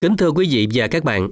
Kính thưa quý vị và các bạn,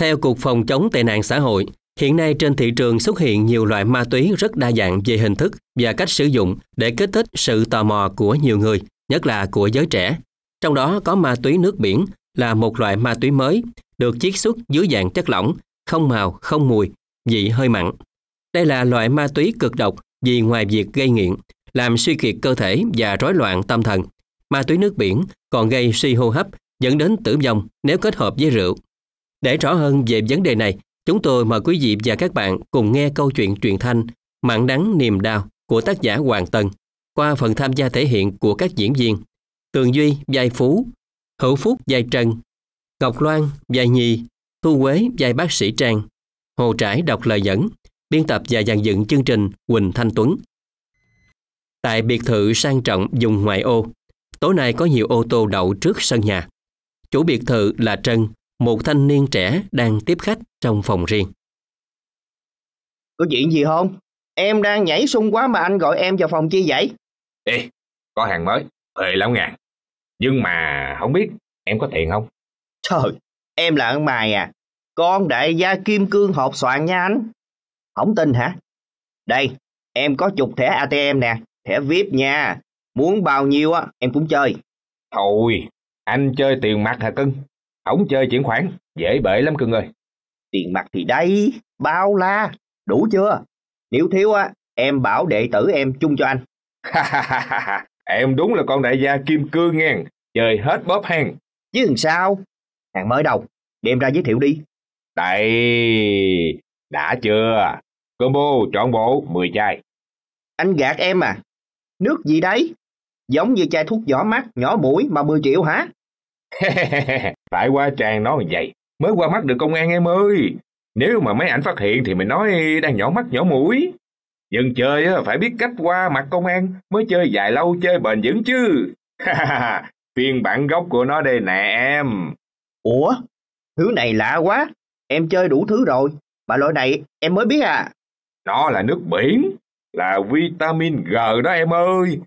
theo Cục Phòng chống tệ nạn xã hội, hiện nay trên thị trường xuất hiện nhiều loại ma túy rất đa dạng về hình thức và cách sử dụng để kích thích sự tò mò của nhiều người, nhất là của giới trẻ. Trong đó có ma túy nước biển là một loại ma túy mới được chiết xuất dưới dạng chất lỏng, không màu, không mùi, vị hơi mặn. Đây là loại ma túy cực độc vì ngoài việc gây nghiện, làm suy kiệt cơ thể và rối loạn tâm thần, ma túy nước biển còn gây suy hô hấp dẫn đến tử vong nếu kết hợp với rượu. Để rõ hơn về vấn đề này, chúng tôi mời quý vị và các bạn cùng nghe câu chuyện truyền thanh Mặn đắng niềm đau của tác giả Hoàng Tân qua phần tham gia thể hiện của các diễn viên Tường Duy vai Phú, Hữu Phúc vai Trần, Ngọc Loan vai Nhi, Thu Quế vai bác sĩ Trang, Hồ Trải đọc lời dẫn, biên tập và dàn dựng chương trình Quỳnh Thanh Tuấn. Tại biệt thự sang trọng dùng ngoại ô, tối nay có nhiều ô tô đậu trước sân nhà. Chủ biệt thự là Trần, một thanh niên trẻ đang tiếp khách trong phòng riêng. Có chuyện gì không? Em đang nhảy sung quá mà anh gọi em vào phòng chi vậy? Ê, có hàng mới, phê lắm ngàn. Nhưng mà không biết em có tiền không? Trời, em là ăn mày à. Con đại gia kim cương hộp soạn nha anh. Không tin hả? Đây, em có chục thẻ ATM nè, thẻ VIP nha. Muốn bao nhiêu á, em cũng chơi. Thôi, anh chơi tiền mặt hả cưng? Ổng chơi chuyển khoản, dễ bể lắm cưng ơi. Tiền mặt thì đây, bao la, đủ chưa? Nếu thiếu á, em bảo đệ tử em chung cho anh. em đúng là con đại gia kim cương nghe, chơi hết bóp hàng. Chứ làm sao? Hàng mới đâu, đem ra giới thiệu đi. Đây, đã chưa? Combo trọn bộ 10 chai. Anh gạt em à? Nước gì đấy? giống như chai thuốc nhỏ mắt, nhỏ mũi mà 10 triệu hả? Phải qua tràng nói vậy, mới qua mắt được công an em ơi. Nếu mà mấy ảnh phát hiện thì mình nói đang nhỏ mắt nhỏ mũi. Dân chơi phải biết cách qua mặt công an mới chơi dài lâu chơi bền vững chứ. Phiên bản gốc của nó đây nè em. Ủa? Thứ này lạ quá. Em chơi đủ thứ rồi. Mà loại này em mới biết à. Nó là nước biển. Là vitamin G đó em ơi.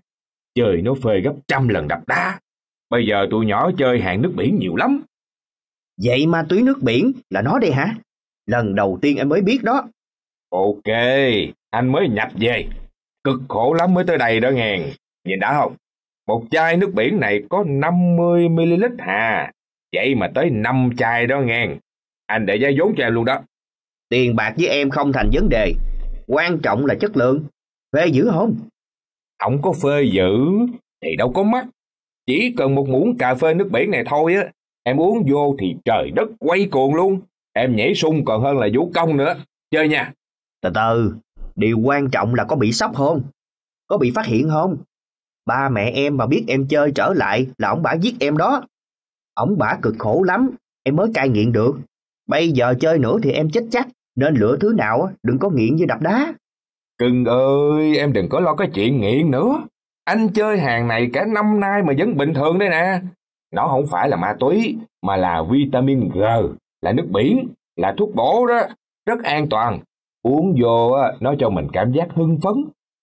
Chơi nó phê gấp trăm lần đập đá. Bây giờ tụi nhỏ chơi hàng nước biển nhiều lắm. Vậy ma túy nước biển là nó đây hả? Lần đầu tiên em mới biết đó. Ok, anh mới nhập về. Cực khổ lắm mới tới đây đó ngàn. Nhìn đã không? Một chai nước biển này có 50ml hà. Vậy mà tới 5 chai đó ngàn. Anh để giá vốn cho em luôn đó. Tiền bạc với em không thành vấn đề. Quan trọng là chất lượng. Phê dữ không? ổng có phê dữ thì đâu có mắt Chỉ cần một muỗng cà phê nước biển này thôi á, em uống vô thì trời đất quay cuồng luôn. Em nhảy sung còn hơn là vũ công nữa. Chơi nha. Từ từ, điều quan trọng là có bị sốc không? Có bị phát hiện không? Ba mẹ em mà biết em chơi trở lại là ổng bả giết em đó. Ổng bả cực khổ lắm, em mới cai nghiện được. Bây giờ chơi nữa thì em chết chắc, nên lựa thứ nào đừng có nghiện như đập đá. Cưng ơi, em đừng có lo cái chuyện nghiện nữa. Anh chơi hàng này cả năm nay mà vẫn bình thường đây nè. Nó không phải là ma túy, mà là vitamin G, là nước biển, là thuốc bổ đó. Rất an toàn. Uống vô nó cho mình cảm giác hưng phấn,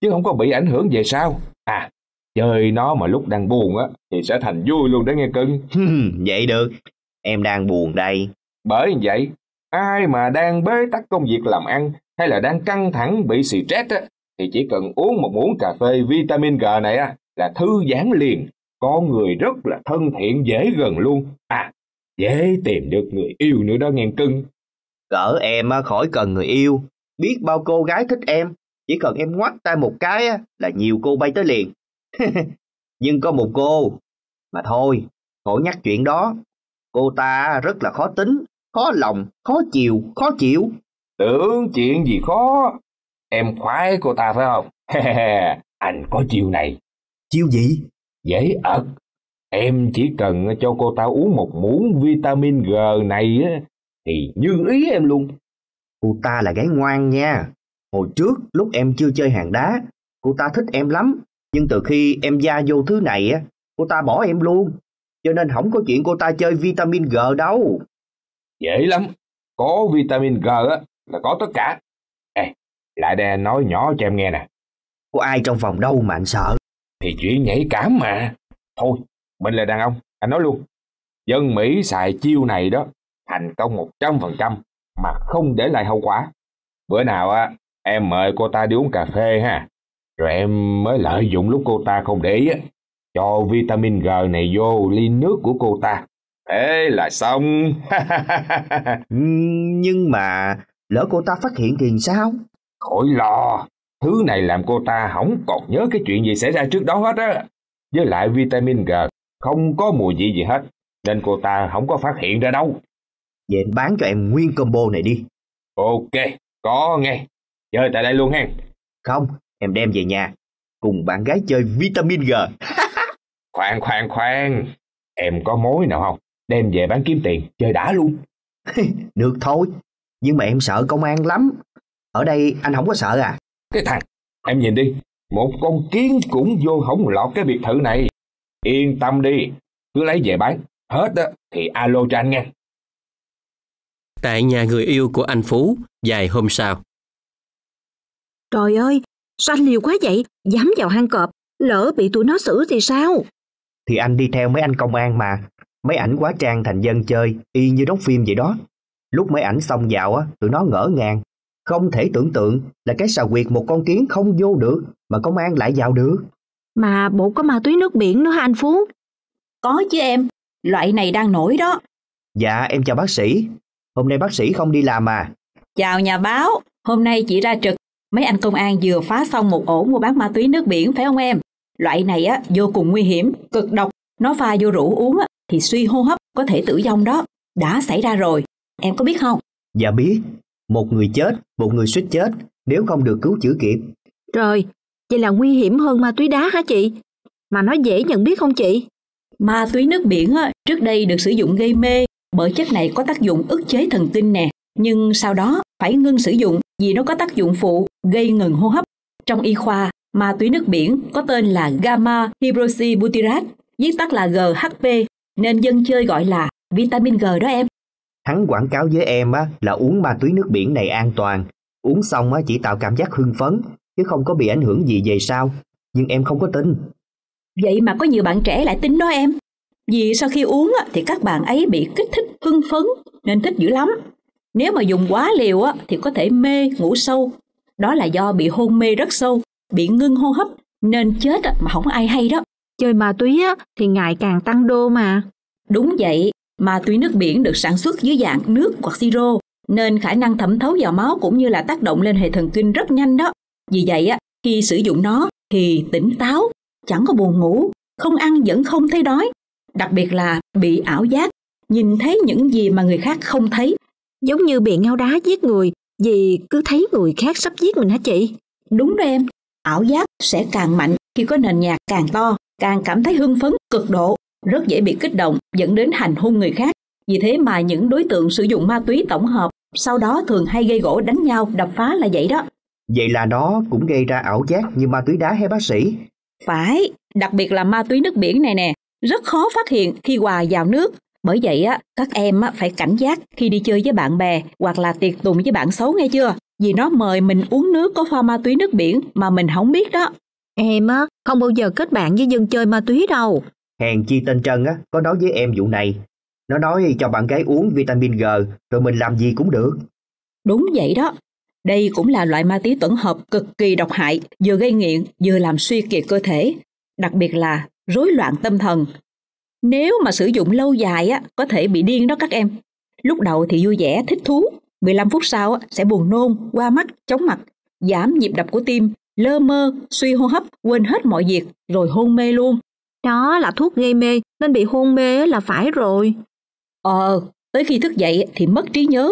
chứ không có bị ảnh hưởng về sao? À, chơi nó mà lúc đang buồn á, thì sẽ thành vui luôn đó nghe cưng. vậy được, em đang buồn đây. Bởi vậy, ai mà đang bế tắc công việc làm ăn hay là đang căng thẳng bị stress á, thì chỉ cần uống một muỗng cà phê vitamin G này á, là thư giãn liền. Con người rất là thân thiện dễ gần luôn. À, dễ tìm được người yêu nữa đó ngàn cưng. Cỡ em khỏi cần người yêu, biết bao cô gái thích em, chỉ cần em ngoắt tay một cái là nhiều cô bay tới liền. Nhưng có một cô, mà thôi, khỏi nhắc chuyện đó. Cô ta rất là khó tính, khó lòng, khó chiều, khó chịu. Tưởng chuyện gì khó, em khoái cô ta phải không? anh có chiêu này. Chiêu gì? Dễ ợt Em chỉ cần cho cô ta uống một muỗng vitamin G này á, thì như ý em luôn. Cô ta là gái ngoan nha. Hồi trước lúc em chưa chơi hàng đá, cô ta thích em lắm. Nhưng từ khi em gia vô thứ này á, cô ta bỏ em luôn. Cho nên không có chuyện cô ta chơi vitamin G đâu. Dễ lắm. Có vitamin G á, là có tất cả. Ê, lại đây nói nhỏ cho em nghe nè. Có ai trong phòng đâu mà anh sợ. Thì chuyện nhảy cảm mà. Thôi, mình là đàn ông, anh nói luôn. Dân Mỹ xài chiêu này đó, thành công 100% mà không để lại hậu quả. Bữa nào á, em mời cô ta đi uống cà phê ha. Rồi em mới lợi dụng lúc cô ta không để ý á, cho vitamin G này vô ly nước của cô ta. Thế là xong. Ừ, nhưng mà Lỡ cô ta phát hiện thì sao? Khỏi lo, thứ này làm cô ta không còn nhớ cái chuyện gì xảy ra trước đó hết á. Với lại vitamin G không có mùi vị gì hết, nên cô ta không có phát hiện ra đâu. Vậy anh bán cho em nguyên combo này đi. Ok, có nghe. Chơi tại đây luôn hen. Không, em đem về nhà. Cùng bạn gái chơi vitamin G. khoan, khoan, khoan. Em có mối nào không? Đem về bán kiếm tiền, chơi đã luôn. Được thôi, nhưng mà em sợ công an lắm. Ở đây anh không có sợ à? Cái thằng, em nhìn đi, một con kiến cũng vô hổng lọt cái biệt thự này. Yên tâm đi, cứ lấy về bán, hết đó thì alo cho anh nghe. Tại nhà người yêu của anh Phú, vài hôm sau. Trời ơi, sao anh liều quá vậy, dám vào hang cọp, lỡ bị tụi nó xử thì sao? Thì anh đi theo mấy anh công an mà, mấy ảnh quá trang thành dân chơi, y như đóng phim vậy đó. Lúc máy ảnh xong dạo á, tụi nó ngỡ ngàng. Không thể tưởng tượng là cái xà quyệt một con kiến không vô được mà công an lại vào được. Mà bộ có ma túy nước biển nữa hả anh Phú? Có chứ em, loại này đang nổi đó. Dạ em chào bác sĩ, hôm nay bác sĩ không đi làm à? Chào nhà báo, hôm nay chị ra trực, mấy anh công an vừa phá xong một ổ mua bán ma túy nước biển phải không em? Loại này á vô cùng nguy hiểm, cực độc, nó pha vô rượu uống á, thì suy hô hấp có thể tử vong đó. Đã xảy ra rồi, Em có biết không? Dạ biết. Một người chết, một người suýt chết nếu không được cứu chữa kịp. Rồi, vậy là nguy hiểm hơn ma túy đá hả chị? Mà nó dễ nhận biết không chị? Ma túy nước biển á, trước đây được sử dụng gây mê bởi chất này có tác dụng ức chế thần kinh nè. Nhưng sau đó phải ngưng sử dụng vì nó có tác dụng phụ gây ngừng hô hấp. Trong y khoa, ma túy nước biển có tên là gamma hydroxybutyrate viết tắt là GHP, nên dân chơi gọi là vitamin G đó em. Hắn quảng cáo với em á, là uống ma túy nước biển này an toàn, uống xong á, chỉ tạo cảm giác hưng phấn, chứ không có bị ảnh hưởng gì về sau. Nhưng em không có tin. Vậy mà có nhiều bạn trẻ lại tin đó em. Vì sau khi uống á, thì các bạn ấy bị kích thích hưng phấn nên thích dữ lắm. Nếu mà dùng quá liều á, thì có thể mê, ngủ sâu. Đó là do bị hôn mê rất sâu, bị ngưng hô hấp nên chết mà không ai hay đó. Chơi ma túy á, thì ngày càng tăng đô mà. Đúng vậy, Ma túy nước biển được sản xuất dưới dạng nước hoặc siro, nên khả năng thẩm thấu vào máu cũng như là tác động lên hệ thần kinh rất nhanh đó. Vì vậy, á, khi sử dụng nó thì tỉnh táo, chẳng có buồn ngủ, không ăn vẫn không thấy đói, đặc biệt là bị ảo giác, nhìn thấy những gì mà người khác không thấy. Giống như bị ngao đá giết người, vì cứ thấy người khác sắp giết mình hả chị? Đúng rồi em, ảo giác sẽ càng mạnh khi có nền nhạc càng to, càng cảm thấy hưng phấn cực độ rất dễ bị kích động dẫn đến hành hung người khác. Vì thế mà những đối tượng sử dụng ma túy tổng hợp sau đó thường hay gây gỗ đánh nhau, đập phá là vậy đó. Vậy là nó cũng gây ra ảo giác như ma túy đá hay bác sĩ? Phải, đặc biệt là ma túy nước biển này nè, rất khó phát hiện khi hòa vào nước. Bởi vậy á, các em á, phải cảnh giác khi đi chơi với bạn bè hoặc là tiệc tùng với bạn xấu nghe chưa? Vì nó mời mình uống nước có pha ma túy nước biển mà mình không biết đó. Em á, không bao giờ kết bạn với dân chơi ma túy đâu. Hèn chi tên Trân á, có nói với em vụ này. Nó nói cho bạn gái uống vitamin G rồi mình làm gì cũng được. Đúng vậy đó. Đây cũng là loại ma túy tổng hợp cực kỳ độc hại, vừa gây nghiện, vừa làm suy kiệt cơ thể, đặc biệt là rối loạn tâm thần. Nếu mà sử dụng lâu dài á, có thể bị điên đó các em. Lúc đầu thì vui vẻ, thích thú, 15 phút sau á, sẽ buồn nôn, qua mắt, chóng mặt, giảm nhịp đập của tim, lơ mơ, suy hô hấp, quên hết mọi việc, rồi hôn mê luôn. Đó là thuốc gây mê, nên bị hôn mê là phải rồi. Ờ, tới khi thức dậy thì mất trí nhớ.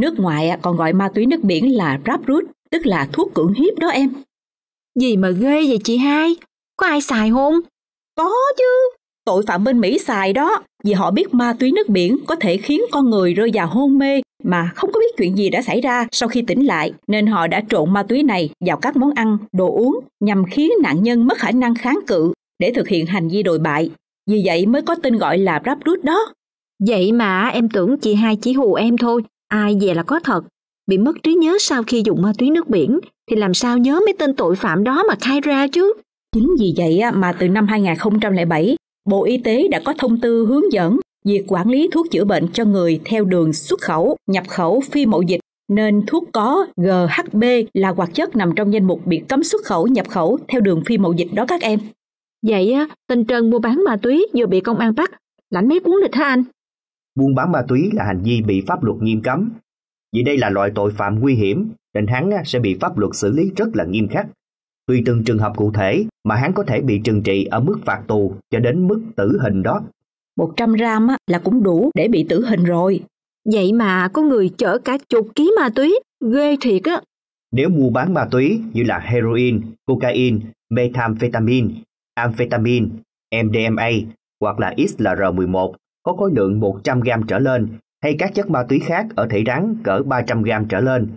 Nước ngoài còn gọi ma túy nước biển là Raproot, tức là thuốc cưỡng hiếp đó em. Gì mà ghê vậy chị hai? Có ai xài không? Có chứ, tội phạm bên Mỹ xài đó, vì họ biết ma túy nước biển có thể khiến con người rơi vào hôn mê mà không có biết chuyện gì đã xảy ra sau khi tỉnh lại, nên họ đã trộn ma túy này vào các món ăn, đồ uống nhằm khiến nạn nhân mất khả năng kháng cự để thực hiện hành vi đồi bại. Vì vậy mới có tên gọi là ráp rút đó. Vậy mà em tưởng chị hai chỉ hù em thôi, ai về là có thật. Bị mất trí nhớ sau khi dùng ma túy nước biển thì làm sao nhớ mấy tên tội phạm đó mà khai ra chứ. Chính vì vậy mà từ năm 2007, Bộ Y tế đã có thông tư hướng dẫn việc quản lý thuốc chữa bệnh cho người theo đường xuất khẩu, nhập khẩu phi mậu dịch nên thuốc có GHB là hoạt chất nằm trong danh mục bị cấm xuất khẩu, nhập khẩu theo đường phi mậu dịch đó các em. Vậy á, tên Trần mua bán ma túy vừa bị công an bắt, lãnh mấy cuốn lịch hả anh? Buôn bán ma túy là hành vi bị pháp luật nghiêm cấm. Vì đây là loại tội phạm nguy hiểm, nên hắn sẽ bị pháp luật xử lý rất là nghiêm khắc. Tùy từng trường hợp cụ thể mà hắn có thể bị trừng trị ở mức phạt tù cho đến mức tử hình đó. 100 gram là cũng đủ để bị tử hình rồi. Vậy mà có người chở cả chục ký ma túy, ghê thiệt á. Nếu mua bán ma túy như là heroin, cocaine, methamphetamine amphetamin, MDMA hoặc là XLR11 có khối lượng 100 gram trở lên hay các chất ma túy khác ở thể rắn cỡ 300 gram trở lên.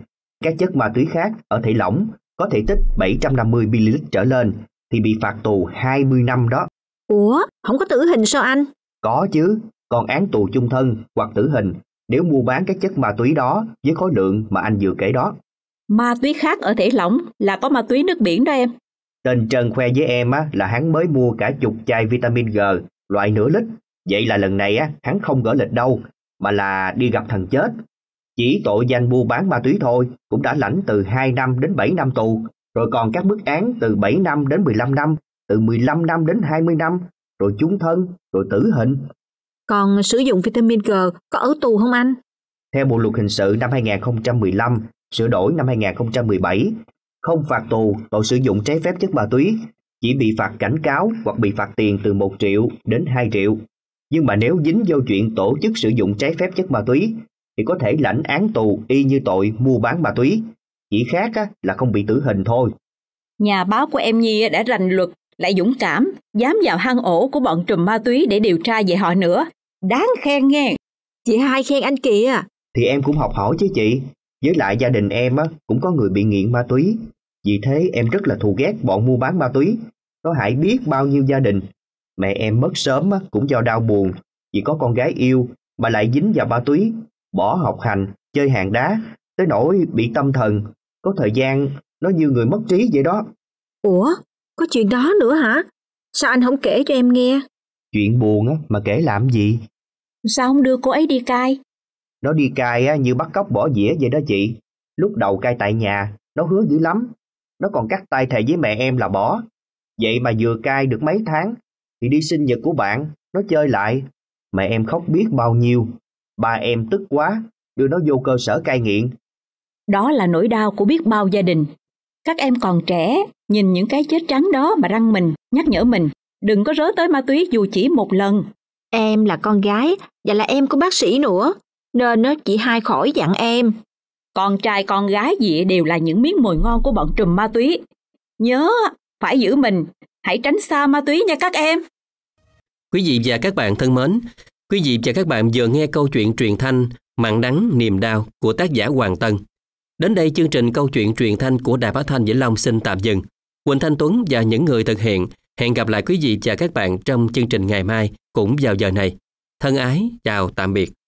Các chất ma túy khác ở thể lỏng có thể tích 750 ml trở lên thì bị phạt tù 20 năm đó. Ủa, không có tử hình sao anh? Có chứ, còn án tù chung thân hoặc tử hình nếu mua bán các chất ma túy đó với khối lượng mà anh vừa kể đó. Ma túy khác ở thể lỏng là có ma túy nước biển đó em. Tên Trần khoe với em á, là hắn mới mua cả chục chai vitamin G, loại nửa lít. Vậy là lần này á, hắn không gỡ lịch đâu, mà là đi gặp thằng chết. Chỉ tội danh mua bán ma túy thôi, cũng đã lãnh từ 2 năm đến 7 năm tù, rồi còn các mức án từ 7 năm đến 15 năm, từ 15 năm đến 20 năm, rồi chúng thân, rồi tử hình. Còn sử dụng vitamin G có ở tù không anh? Theo Bộ luật hình sự năm 2015, sửa đổi năm 2017, không phạt tù tội sử dụng trái phép chất ma túy, chỉ bị phạt cảnh cáo hoặc bị phạt tiền từ 1 triệu đến 2 triệu. Nhưng mà nếu dính vô chuyện tổ chức sử dụng trái phép chất ma túy thì có thể lãnh án tù y như tội mua bán ma túy, chỉ khác là không bị tử hình thôi. Nhà báo của em Nhi đã rành luật, lại dũng cảm, dám vào hang ổ của bọn trùm ma túy để điều tra về họ nữa. Đáng khen nghe. Chị hai khen anh kìa. À? Thì em cũng học hỏi chứ chị, với lại gia đình em á, cũng có người bị nghiện ma túy, vì thế em rất là thù ghét bọn mua bán ma túy. Có hại biết bao nhiêu gia đình. Mẹ em mất sớm á, cũng do đau buồn, vì có con gái yêu mà lại dính vào ma túy, bỏ học hành, chơi hàng đá, tới nỗi bị tâm thần, có thời gian nó như người mất trí vậy đó. Ủa, có chuyện đó nữa hả? Sao anh không kể cho em nghe? Chuyện buồn á, mà kể làm gì? Sao không đưa cô ấy đi cai? Nó đi cai như bắt cóc bỏ dĩa vậy đó chị. Lúc đầu cai tại nhà, nó hứa dữ lắm. Nó còn cắt tay thề với mẹ em là bỏ. Vậy mà vừa cai được mấy tháng, thì đi sinh nhật của bạn, nó chơi lại. Mẹ em khóc biết bao nhiêu. Ba em tức quá, đưa nó vô cơ sở cai nghiện. Đó là nỗi đau của biết bao gia đình. Các em còn trẻ, nhìn những cái chết trắng đó mà răng mình, nhắc nhở mình, đừng có rớ tới ma túy dù chỉ một lần. Em là con gái và là em của bác sĩ nữa, nên chị hai khỏi dặn em. Con trai con gái gì đều là những miếng mồi ngon của bọn trùm ma túy. Nhớ, phải giữ mình, hãy tránh xa ma túy nha các em. Quý vị và các bạn thân mến, quý vị và các bạn vừa nghe câu chuyện truyền thanh Mặn đắng niềm đau của tác giả Hoàng Tân. Đến đây chương trình câu chuyện truyền thanh của Đài Phát Thanh Vĩnh Long xin tạm dừng. Quỳnh Thanh Tuấn và những người thực hiện hẹn gặp lại quý vị và các bạn trong chương trình ngày mai cũng vào giờ này. Thân ái, chào tạm biệt.